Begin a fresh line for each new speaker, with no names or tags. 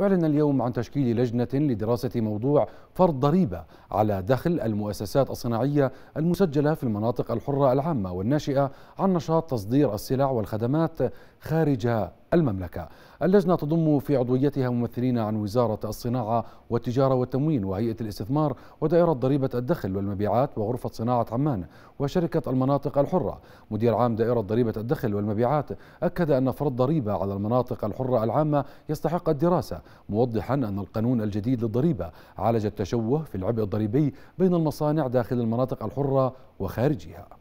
أعلن اليوم عن تشكيل لجنة لدراسة موضوع فرض ضريبة على دخل المؤسسات الصناعية المسجلة في المناطق الحرة العامة والناشئة عن نشاط تصدير السلع والخدمات خارج المملكة اللجنة تضم في عضويتها ممثلين عن وزارة الصناعة والتجارة والتموين وهيئة الاستثمار ودائرة ضريبة الدخل والمبيعات وغرفة صناعة عمان وشركة المناطق الحرة مدير عام دائرة ضريبة الدخل والمبيعات أكد أن فرض ضريبة على المناطق الحرة العامة يستحق الدراسة موضحا أن القانون الجديد للضريبة عالج التشوه في العبء الضريبي بين المصانع داخل المناطق الحرة وخارجها